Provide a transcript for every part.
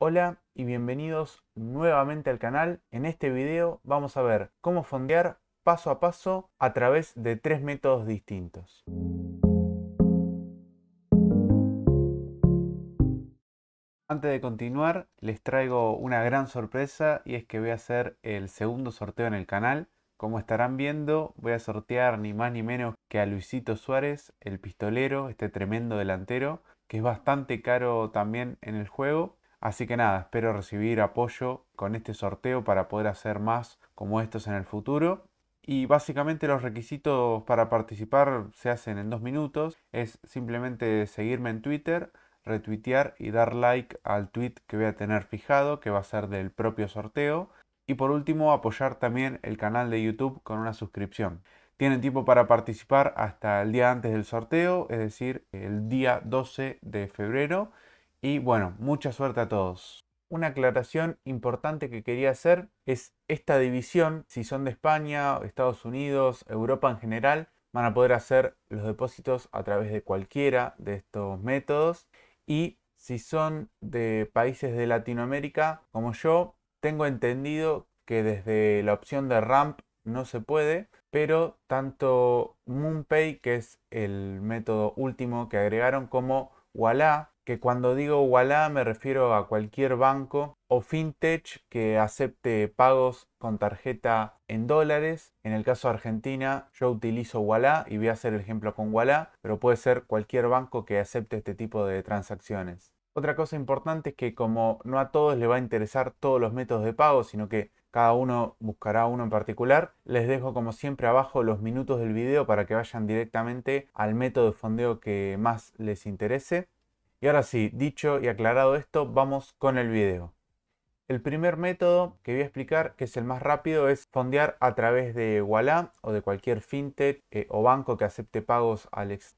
Hola y bienvenidos nuevamente al canal. En este video vamos a ver cómo fondear paso a paso a través de tres métodos distintos. Antes de continuar, les traigo una gran sorpresa y es que voy a hacer el segundo sorteo en el canal. Como estarán viendo, voy a sortear ni más ni menos que a Luisito Suárez, el pistolero, este tremendo delantero, que es bastante caro también en el juego Así que nada, espero recibir apoyo con este sorteo para poder hacer más como estos en el futuro. Y básicamente los requisitos para participar se hacen en dos minutos. Es simplemente seguirme en Twitter, retuitear y dar like al tweet que voy a tener fijado, que va a ser del propio sorteo. Y por último, apoyar también el canal de YouTube con una suscripción. Tienen tiempo para participar hasta el día antes del sorteo, es decir, el día 12 de febrero. Y bueno, mucha suerte a todos. Una aclaración importante que quería hacer es esta división, si son de España, Estados Unidos, Europa en general, van a poder hacer los depósitos a través de cualquiera de estos métodos. Y si son de países de Latinoamérica, como yo, tengo entendido que desde la opción de RAMP no se puede, pero tanto MoonPay, que es el método último que agregaron, como Wallah, que cuando digo Walla me refiero a cualquier banco o fintech que acepte pagos con tarjeta en dólares. En el caso de Argentina, yo utilizo Walla y voy a hacer el ejemplo con Walla, pero puede ser cualquier banco que acepte este tipo de transacciones. Otra cosa importante es que como no a todos les va a interesar todos los métodos de pago, sino que cada uno buscará uno en particular. Les dejo como siempre abajo los minutos del video para que vayan directamente al método de fondeo que más les interese. Y ahora sí, dicho y aclarado esto, vamos con el video. El primer método que voy a explicar, que es el más rápido, es fondear a través de Walla o de cualquier fintech eh, o banco que acepte pagos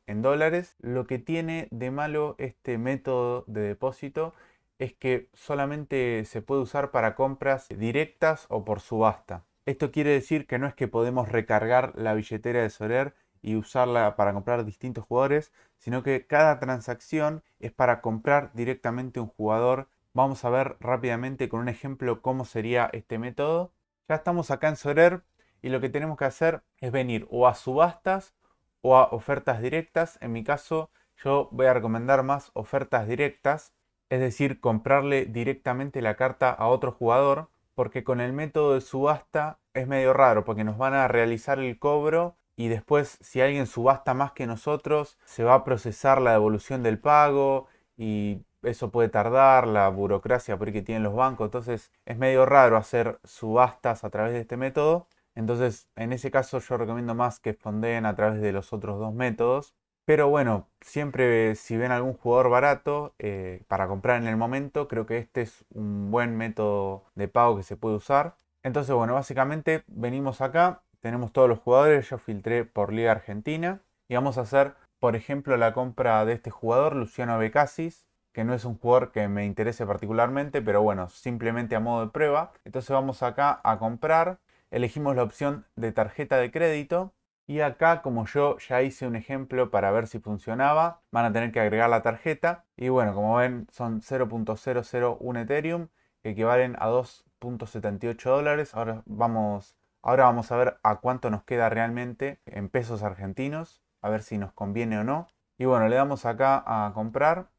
en dólares. Lo que tiene de malo este método de depósito es que solamente se puede usar para compras directas o por subasta. Esto quiere decir que no es que podemos recargar la billetera de Soler y usarla para comprar distintos jugadores, sino que cada transacción es para comprar directamente un jugador. Vamos a ver rápidamente con un ejemplo cómo sería este método. Ya estamos acá en Sorer y lo que tenemos que hacer es venir o a subastas o a ofertas directas. En mi caso yo voy a recomendar más ofertas directas, es decir, comprarle directamente la carta a otro jugador, porque con el método de subasta es medio raro, porque nos van a realizar el cobro y después si alguien subasta más que nosotros, se va a procesar la devolución del pago y eso puede tardar, la burocracia por ahí que tienen los bancos, entonces es medio raro hacer subastas a través de este método. Entonces, en ese caso yo recomiendo más que fondeen a través de los otros dos métodos. Pero bueno, siempre si ven algún jugador barato eh, para comprar en el momento, creo que este es un buen método de pago que se puede usar. Entonces, bueno, básicamente venimos acá, tenemos todos los jugadores, yo filtré por Liga Argentina y vamos a hacer, por ejemplo, la compra de este jugador, Luciano Becasis, que no es un jugador que me interese particularmente, pero bueno, simplemente a modo de prueba. Entonces vamos acá a comprar, elegimos la opción de tarjeta de crédito y acá, como yo ya hice un ejemplo para ver si funcionaba, van a tener que agregar la tarjeta. Y bueno, como ven, son 0.001 Ethereum, que equivalen a 2.78 dólares. Ahora vamos Ahora vamos a ver a cuánto nos queda realmente en pesos argentinos, a ver si nos conviene o no. Y bueno, le damos acá a comprar.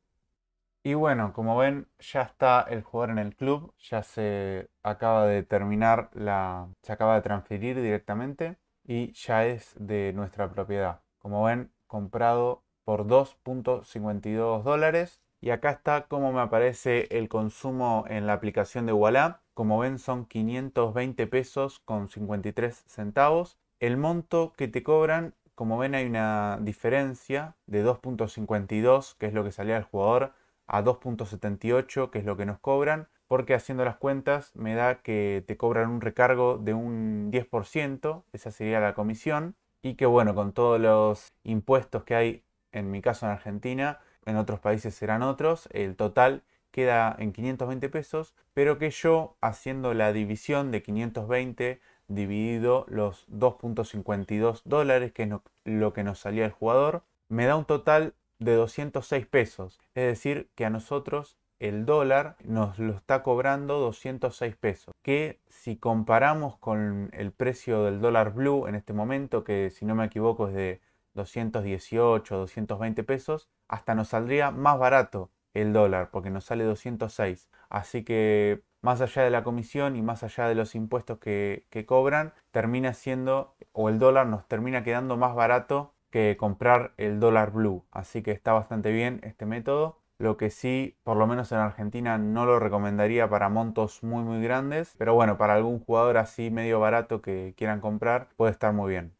Y bueno, como ven, ya está el jugador en el club, ya se acaba de terminar la... se acaba de transferir directamente y ya es de nuestra propiedad. Como ven, comprado por 2.52 dólares y acá está como me aparece el consumo en la aplicación de Walla. Como ven son 520 pesos con 53 centavos. El monto que te cobran, como ven hay una diferencia de 2.52, que es lo que salía al jugador, a 2.78, que es lo que nos cobran. Porque haciendo las cuentas me da que te cobran un recargo de un 10%, esa sería la comisión. Y que bueno, con todos los impuestos que hay, en mi caso en Argentina, en otros países serán otros, el total queda en 520 pesos, pero que yo haciendo la división de 520 dividido los 2.52 dólares, que es lo que nos salía el jugador, me da un total de 206 pesos. Es decir, que a nosotros el dólar nos lo está cobrando 206 pesos. Que si comparamos con el precio del dólar blue en este momento, que si no me equivoco es de 218, 220 pesos, hasta nos saldría más barato el dólar, porque nos sale 206. Así que más allá de la comisión y más allá de los impuestos que, cobran, termina siendo, o el dólar nos termina quedando más barato que comprar el dólar blue. Así que está bastante bien este método. Lo que sí, por lo menos en Argentina, no lo recomendaría para montos muy muy grandes. Pero bueno, para algún jugador así medio barato que quieran comprar, puede estar muy bien.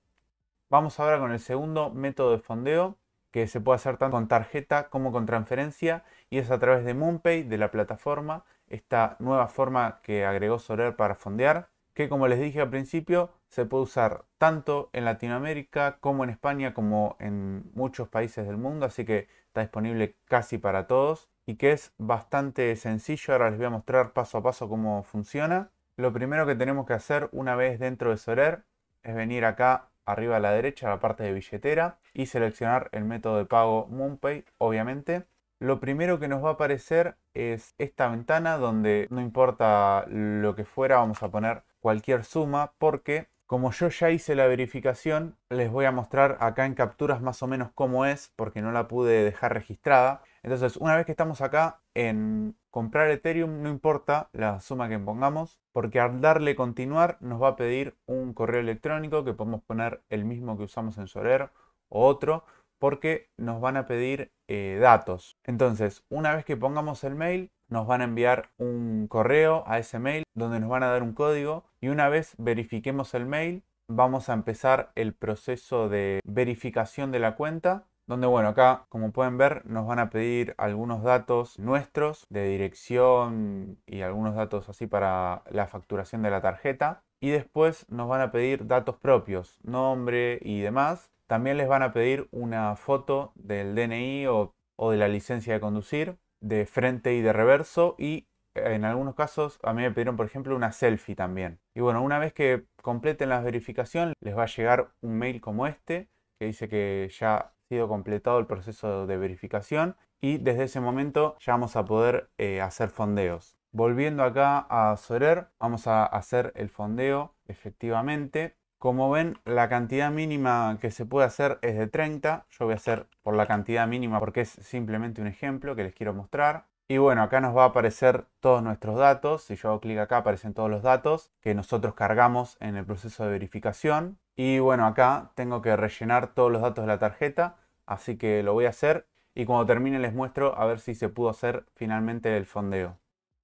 Vamos ahora con el segundo método de fondeo que se puede hacer tanto con tarjeta como con transferencia y es a través de MoonPay, de la plataforma, esta nueva forma que agregó Sorer para fondear, que como les dije al principio, se puede usar tanto en Latinoamérica como en España, como en muchos países del mundo, así que está disponible casi para todos y que es bastante sencillo. Ahora les voy a mostrar paso a paso cómo funciona. Lo primero que tenemos que hacer una vez dentro de Sorer es venir acá arriba a la derecha la parte de billetera y seleccionar el método de pago MoonPay, obviamente. Lo primero que nos va a aparecer es esta ventana donde no importa lo que fuera, vamos a poner cualquier suma porque como yo ya hice la verificación, les voy a mostrar acá en capturas más o menos cómo es porque no la pude dejar registrada. Entonces, una vez que estamos acá en comprar Ethereum, no importa la suma que pongamos, porque al darle continuar nos va a pedir un correo electrónico que podemos poner el mismo que usamos en Soler o otro, porque nos van a pedir eh, datos. Entonces, una vez que pongamos el mail, nos van a enviar un correo a ese mail donde nos van a dar un código y una vez verifiquemos el mail, vamos a empezar el proceso de verificación de la cuenta donde bueno, acá como pueden ver nos van a pedir algunos datos nuestros de dirección y algunos datos así para la facturación de la tarjeta. Y después nos van a pedir datos propios, nombre y demás. También les van a pedir una foto del DNI o, o de la licencia de conducir, de frente y de reverso y eh, en algunos casos a mí me pidieron por ejemplo una selfie también. Y bueno, una vez que completen la verificación les va a llegar un mail como este que dice que ya sido completado el proceso de verificación y desde ese momento ya vamos a poder eh, hacer fondeos. Volviendo acá a Sorer, vamos a hacer el fondeo efectivamente. Como ven, la cantidad mínima que se puede hacer es de 30. Yo voy a hacer por la cantidad mínima porque es simplemente un ejemplo que les quiero mostrar. Y bueno, acá nos va a aparecer todos nuestros datos. Si yo hago clic acá, aparecen todos los datos que nosotros cargamos en el proceso de verificación. Y bueno, acá tengo que rellenar todos los datos de la tarjeta así que lo voy a hacer y cuando termine les muestro a ver si se pudo hacer finalmente el fondeo.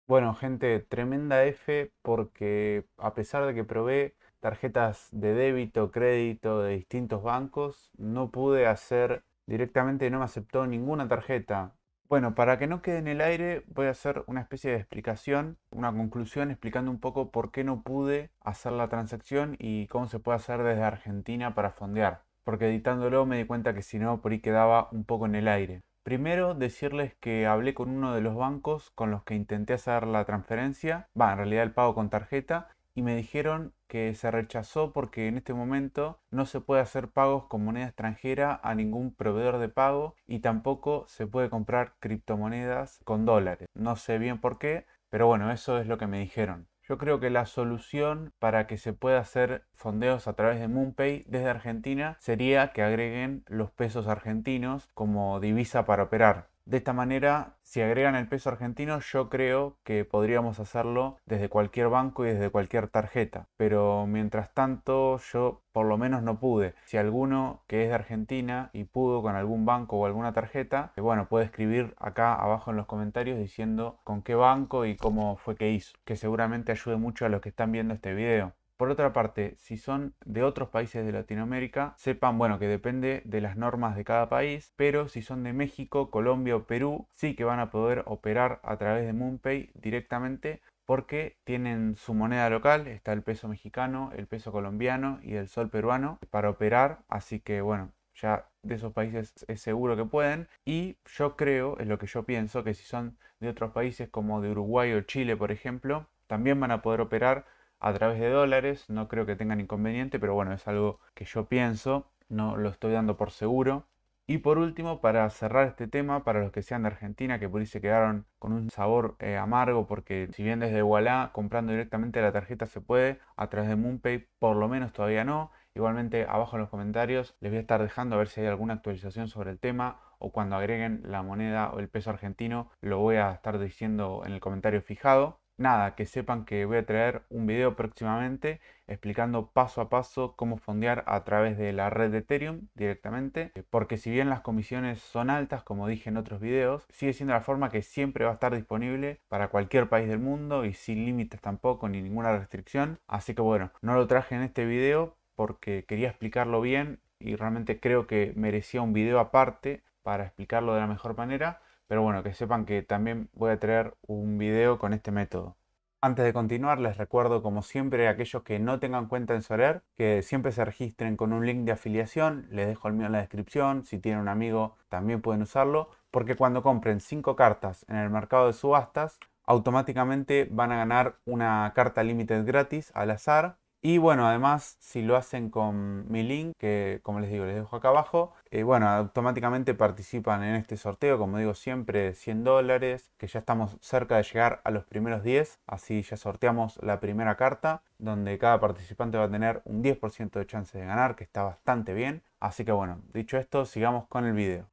Bueno gente, tremenda F porque a pesar de que probé tarjetas de débito, crédito de distintos bancos, no pude hacer directamente, no me aceptó ninguna tarjeta. Bueno, para que no quede en el aire, voy a hacer una especie de explicación, una conclusión explicando un poco por qué no pude hacer la transacción y cómo se puede hacer desde Argentina para fondear porque editándolo me di cuenta que si no, por ahí quedaba un poco en el aire. Primero, decirles que hablé con uno de los bancos con los que intenté hacer la transferencia, va, en realidad el pago con tarjeta, y me dijeron que se rechazó porque en este momento no se puede hacer pagos con moneda extranjera a ningún proveedor de pago y tampoco se puede comprar criptomonedas con dólares. No sé bien por qué, pero bueno, eso es lo que me dijeron. Yo creo que la solución para que se pueda hacer fondeos a través de MoonPay desde Argentina sería que agreguen los pesos argentinos como divisa para operar. De esta manera, si agregan el peso argentino, yo creo que podríamos hacerlo desde cualquier banco y desde cualquier tarjeta. Pero mientras tanto, yo por lo menos no pude. Si alguno que es de Argentina y pudo con algún banco o alguna tarjeta, eh, bueno, puede escribir acá abajo en los comentarios diciendo con qué banco y cómo fue que hizo, que seguramente ayude mucho a los que están viendo este video. Por otra parte, si son de otros países de Latinoamérica, sepan, bueno, que depende de las normas de cada país, pero si son de México, Colombia o Perú, sí que van a poder operar a través de MoonPay directamente porque tienen su moneda local, está el peso mexicano, el peso colombiano y el sol peruano para operar, así que bueno, ya de esos países es seguro que pueden. Y yo creo, es lo que yo pienso, que si son de otros países como de Uruguay o Chile, por ejemplo, también van a poder operar a través de dólares. No creo que tengan inconveniente, pero bueno, es algo que yo pienso, no lo estoy dando por seguro. Y por último, para cerrar este tema, para los que sean de Argentina, que por ahí se quedaron con un sabor eh, amargo, porque si bien desde Wallah comprando directamente la tarjeta se puede, a través de MoonPay por lo menos todavía no. Igualmente abajo en los comentarios les voy a estar dejando a ver si hay alguna actualización sobre el tema o cuando agreguen la moneda o el peso argentino lo voy a estar diciendo en el comentario fijado. Nada, que sepan que voy a traer un video próximamente explicando paso a paso cómo fondear a través de la red de Ethereum directamente, eh, porque si bien las comisiones son altas, como dije en otros videos, sigue siendo la forma que siempre va a estar disponible para cualquier país del mundo y sin límites tampoco, ni ninguna restricción. Así que bueno, no lo traje en este video porque quería explicarlo bien y realmente creo que merecía un video aparte para explicarlo de la mejor manera. Pero bueno, que sepan que también voy a traer un video con este método. Antes de continuar, les recuerdo como siempre a aquellos que no tengan cuenta en Soler, que siempre se registren con un link de afiliación, les dejo el mío en la descripción, si tienen un amigo también pueden usarlo, porque cuando compren 5 cartas en el mercado de subastas, automáticamente van a ganar una carta limited gratis al azar y bueno, además, si lo hacen con mi link, que como les digo, les dejo acá abajo, eh, bueno, automáticamente participan en este sorteo, como digo siempre, 100 dólares, que ya estamos cerca de llegar a los primeros 10, así ya sorteamos la primera carta, donde cada participante va a tener un 10% de chance de ganar, que está bastante bien. Así que bueno, dicho esto, sigamos con el video.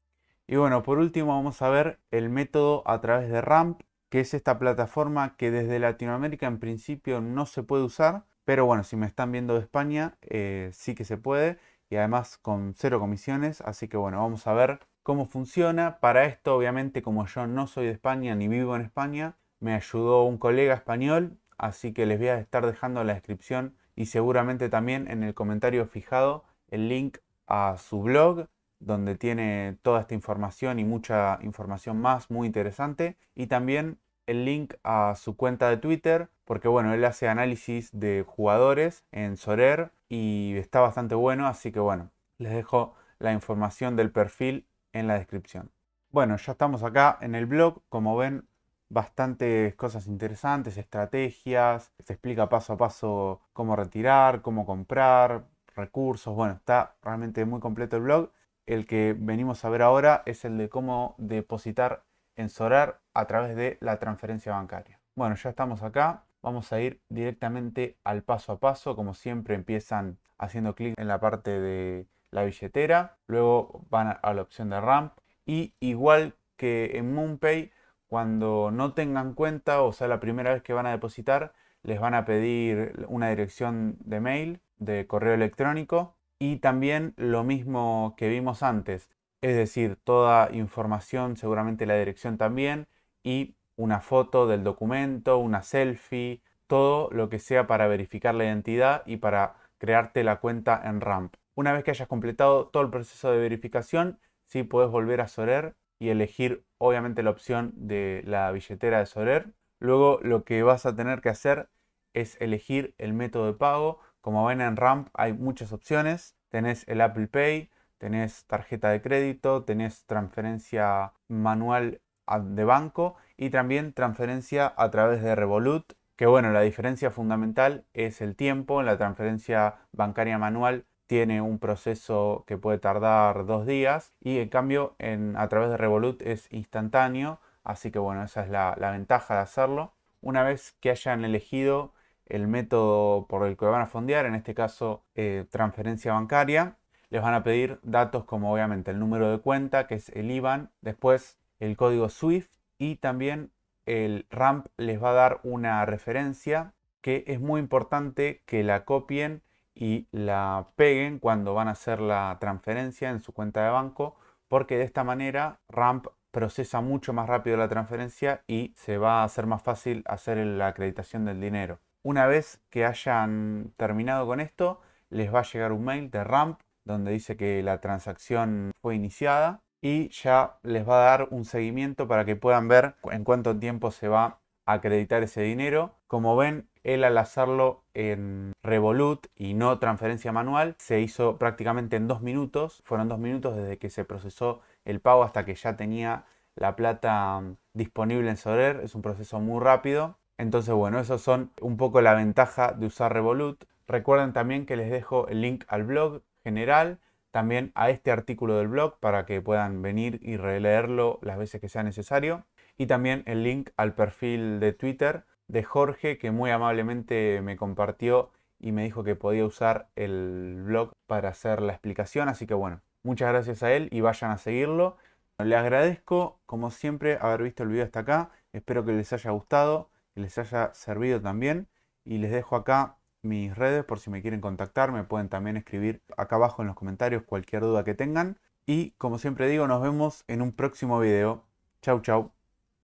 Y bueno, por último vamos a ver el método a través de RAMP, que es esta plataforma que desde Latinoamérica en principio no se puede usar, pero bueno, si me están viendo de España, eh, sí que se puede y además con cero comisiones. Así que bueno, vamos a ver cómo funciona. Para esto, obviamente, como yo no soy de España ni vivo en España, me ayudó un colega español. Así que les voy a estar dejando en la descripción y seguramente también en el comentario fijado el link a su blog donde tiene toda esta información y mucha información más muy interesante. Y también el link a su cuenta de Twitter, porque bueno, él hace análisis de jugadores en Sorer y está bastante bueno, así que bueno, les dejo la información del perfil en la descripción. Bueno, ya estamos acá en el blog, como ven, bastantes cosas interesantes, estrategias, se explica paso a paso cómo retirar, cómo comprar, recursos, bueno, está realmente muy completo el blog. El que venimos a ver ahora es el de cómo depositar en Sorer a través de la transferencia bancaria. Bueno, ya estamos acá. Vamos a ir directamente al paso a paso. Como siempre, empiezan haciendo clic en la parte de la billetera. Luego van a la opción de RAMP. Y igual que en MoonPay, cuando no tengan cuenta, o sea, la primera vez que van a depositar, les van a pedir una dirección de mail, de correo electrónico. Y también lo mismo que vimos antes. Es decir, toda información, seguramente la dirección también y una foto del documento, una selfie, todo lo que sea para verificar la identidad y para crearte la cuenta en RAMP. Una vez que hayas completado todo el proceso de verificación, sí puedes volver a Sorer y elegir obviamente la opción de la billetera de Sorer. Luego lo que vas a tener que hacer es elegir el método de pago. Como ven en RAMP hay muchas opciones. Tenés el Apple Pay, tenés tarjeta de crédito, tenés transferencia manual de banco y también transferencia a través de Revolut, que bueno, la diferencia fundamental es el tiempo, la transferencia bancaria manual tiene un proceso que puede tardar dos días y en cambio en, a través de Revolut es instantáneo, así que bueno, esa es la, ventaja de hacerlo. Una vez que hayan elegido el método por el que van a fondear, en este caso eh, transferencia bancaria. Les van a pedir datos como obviamente el número de cuenta, que es el IBAN, después el código Swift y también el RAMP les va a dar una referencia que es muy importante que la copien y la peguen cuando van a hacer la transferencia en su cuenta de banco porque de esta manera RAMP procesa mucho más rápido la transferencia y se va a hacer más fácil hacer la acreditación del dinero. Una vez que hayan terminado con esto, les va a llegar un mail de RAMP donde dice que la transacción fue iniciada y ya les va a dar un seguimiento para que puedan ver en cuánto tiempo se va a acreditar ese dinero. Como ven, él al hacerlo en Revolut y no transferencia manual, se hizo prácticamente en dos minutos. Fueron dos minutos desde que se procesó el pago hasta que ya tenía la plata mm, disponible en Soler. Es un proceso muy rápido. Entonces, bueno, esos son un poco la ventaja de usar Revolut. Recuerden también que les dejo el link al blog general también a este artículo del blog para que puedan venir y releerlo las veces que sea necesario. Y también el link al perfil de Twitter de Jorge que muy amablemente me compartió y me dijo que podía usar el blog para hacer la explicación. Así que bueno, muchas gracias a él y vayan a seguirlo. Le agradezco, como siempre, haber visto el video hasta acá. Espero que les haya gustado, que les haya servido también. Y les dejo acá mis redes por si me quieren contactar. Me pueden también escribir acá abajo en los comentarios cualquier duda que tengan. Y como siempre digo, nos vemos en un próximo video. Chau, chau.